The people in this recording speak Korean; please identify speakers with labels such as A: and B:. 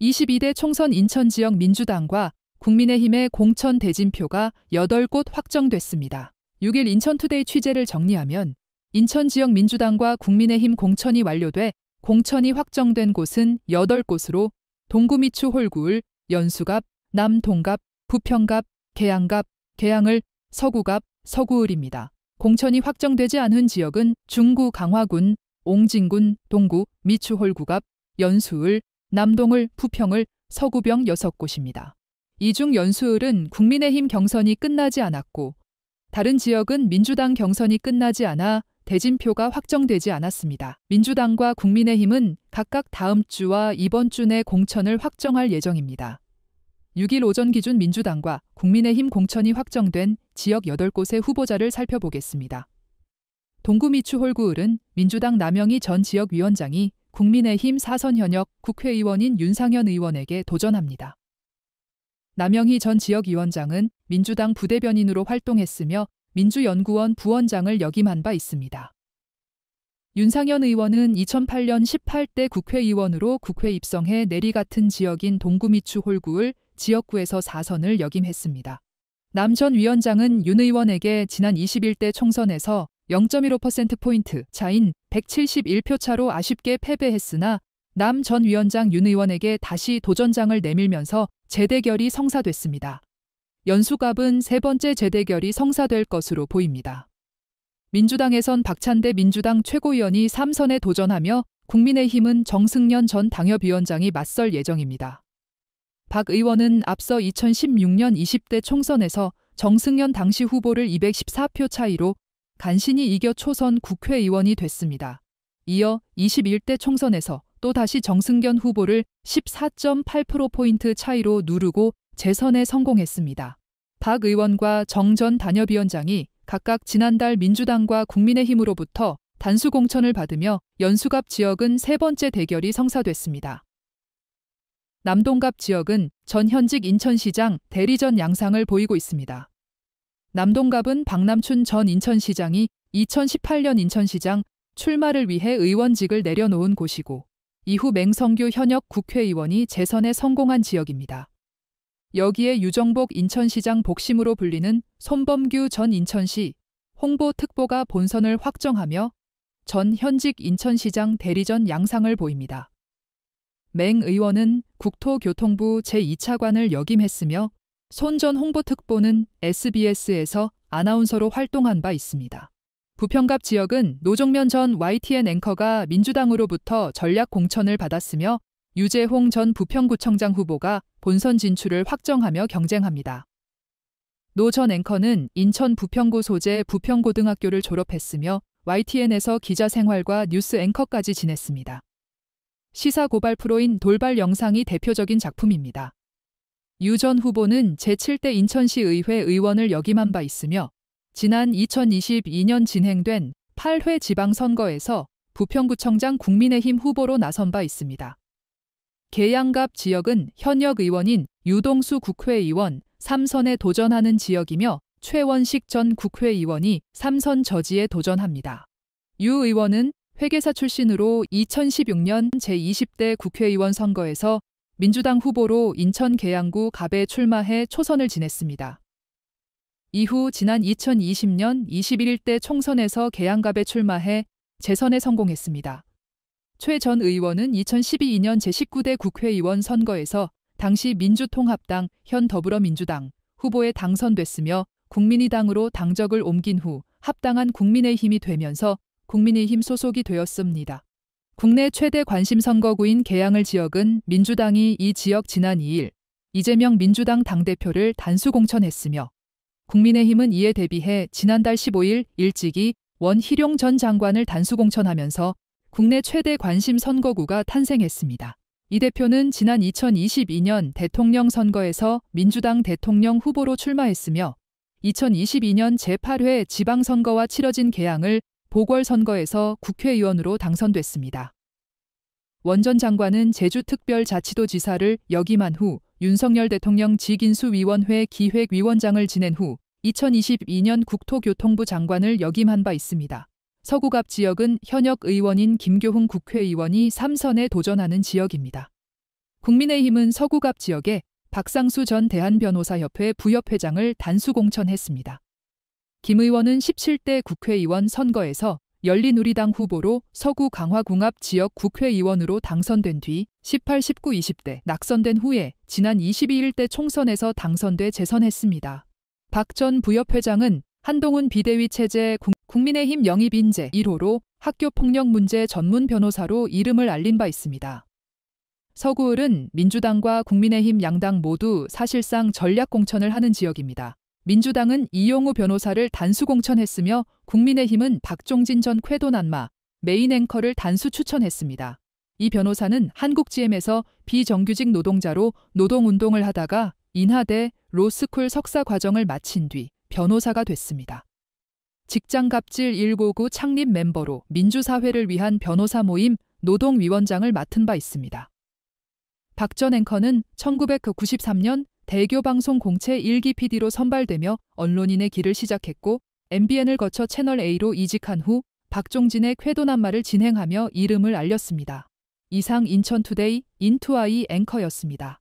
A: 22대 총선 인천지역 민주당과 국민의힘의 공천 대진표가 8곳 확정됐습니다. 6일 인천투데이 취재를 정리하면 인천지역 민주당과 국민의힘 공천이 완료돼 공천이 확정된 곳은 8곳으로 동구미추 홀구을, 연수갑, 남동갑, 부평갑, 계양갑, 계양을, 서구갑, 서구을입니다. 공천이 확정되지 않은 지역은 중구 강화군, 옹진군, 동구, 미추홀구갑, 연수을, 남동을, 부평을, 서구병 6곳입니다. 이중 연수을은 국민의힘 경선이 끝나지 않았고 다른 지역은 민주당 경선이 끝나지 않아 대진표가 확정되지 않았습니다. 민주당과 국민의힘은 각각 다음 주와 이번 주 내 공천을 확정할 예정입니다. 6일 오전 기준 민주당과 국민의힘 공천이 확정된 지역 8곳의 후보자를 살펴보겠습니다. 동구미추홀구을은 민주당 남영희 전 지역위원장이 국민의힘 사선 현역 국회의원인 윤상현 의원에게 도전합니다. 남영희 전 지역위원장은 민주당 부대변인으로 활동했으며 민주연구원 부원장을 역임한 바 있습니다. 윤상현 의원은 2008년 18대 국회의원으로 국회 입성해 내리 같은 지역인 동구미추 홀구을 지역구에서 4선을 역임했습니다. 남 전 위원장은 윤 의원에게 지난 21대 총선에서 0.15%포인트 차인 171표 차로 아쉽게 패배했으나 남 전 위원장 윤 의원에게 다시 도전장을 내밀면서 재대결이 성사됐습니다. 연수갑은 세 번째 재대결이 성사될 것으로 보입니다. 민주당에선 박찬대 민주당 최고위원이 3선에 도전하며 국민의힘은 정승년 전 당협위원장이 맞설 예정입니다. 박 의원은 앞서 2016년 20대 총선에서 정승년 당시 후보를 214표 차이로 간신히 이겨 초선 국회의원이 됐습니다. 이어 21대 총선에서 또다시 정승견 후보를 14.8%포인트 차이로 누르고 재선에 성공했습니다. 박 의원과 정 전 단협위원장이 각각 지난달 민주당과 국민의힘으로부터 단수 공천을 받으며 연수갑 지역은 세 번째 대결이 성사됐습니다. 남동갑 지역은 전 현직 인천시장 대리전 양상을 보이고 있습니다. 남동갑은 박남춘 전 인천시장이 2018년 인천시장 출마를 위해 의원직을 내려놓은 곳이고 이후 맹성규 현역 국회의원이 재선에 성공한 지역입니다. 여기에 유정복 인천시장 복심으로 불리는 손범규 전 인천시 홍보특보가 본선을 확정하며 전 현직 인천시장 대리전 양상을 보입니다. 맹 의원은 국토교통부 제2차관을 역임했으며 손전 홍보특보는 SBS에서 아나운서로 활동한 바 있습니다. 부평갑 지역은 노정면 전 YTN 앵커가 민주당으로부터 전략 공천을 받았으며 유재홍 전 부평구청장 후보가 본선 진출을 확정하며 경쟁합니다. 노 전 앵커는 인천 부평구 소재 부평고등학교를 졸업했으며 YTN에서 기자 생활과 뉴스 앵커까지 지냈습니다. 시사 고발 프로인 돌발 영상이 대표적인 작품입니다. 유전 후보는 제7대 인천시 의회 의원을 역임한 바 있으며 지난 2022년 진행된 8회 지방선거에서 부평구청장 국민의힘 후보로 나선 바 있습니다. 계양갑 지역은 현역 의원인 유동수 국회의원 3선에 도전하는 지역이며 최원식 전 국회의원이 3선 저지에 도전합니다. 유 의원은 회계사 출신으로 2016년 제20대 국회의원 선거에서 민주당 후보로 인천 계양구 갑에 출마해 초선을 지냈습니다. 이후 지난 2020년 21대 총선에서 계양갑에 출마해 재선에 성공했습니다. 최 전 의원은 2012년 제19대 국회의원 선거에서 당시 민주통합당, 현 더불어민주당 후보에 당선됐으며 국민의당으로 당적을 옮긴 후 합당한 국민의힘이 되면서 국민의힘 소속이 되었습니다. 국내 최대 관심 선거구인 계양을 지역은 민주당이 이 지역 지난 2일 이재명 민주당 당대표를 단수 공천했으며 국민의힘은 이에 대비해 지난달 15일 일찍이 원희룡 전 장관을 단수 공천하면서 국내 최대 관심 선거구가 탄생했습니다. 이 대표는 지난 2022년 대통령 선거에서 민주당 대통령 후보로 출마했으며 2022년 제8회 지방선거와 치러진 개양을 보궐선거에서 국회의원으로 당선됐습니다. 원전 장관은 제주특별자치도지사를 역임한 후 윤석열 대통령 직인수위원회 기획위원장을 지낸 후 2022년 국토교통부 장관을 역임한 바 있습니다. 서구갑 지역은 현역 의원인 김교훈 국회의원이 3선에 도전하는 지역입니다. 국민의힘은 서구갑 지역에 박상수 전 대한변호사협회 부협회장을 단수 공천했습니다. 김 의원은 17대 국회의원 선거에서 열린우리당 후보로 서구 강화궁합 지역 국회의원으로 당선된 뒤 18, 19, 20대 낙선된 후에 지난 22일대 총선에서 당선돼 재선했습니다. 박 전 부협회장은 한동훈 비대위 체제 국민의힘 영입 인재 1호로 학교폭력 문제 전문 변호사로 이름을 알린 바 있습니다. 서구을은 민주당과 국민의힘 양당 모두 사실상 전략공천을 하는 지역입니다. 민주당은 이용우 변호사를 단수 공천했으며 국민의힘은 박종진 전 쾌도난마, 메인 앵커를 단수 추천했습니다. 이 변호사는 한국GM에서 비정규직 노동자로 노동운동을 하다가 인하대 로스쿨 석사 과정을 마친 뒤 변호사가 됐습니다. 직장갑질 199 창립 멤버로 민주사회를 위한 변호사 모임 노동위원장을 맡은 바 있습니다. 박전 앵커는 1993년 대교 방송 공채 1기 PD로 선발되며 언론인의 길을 시작했고 MBN을 거쳐 채널 A로 이직한 후 박종진의 쾌도난마를 진행하며 이름을 알렸습니다. 이상 인천투데이 인투아이 앵커였습니다.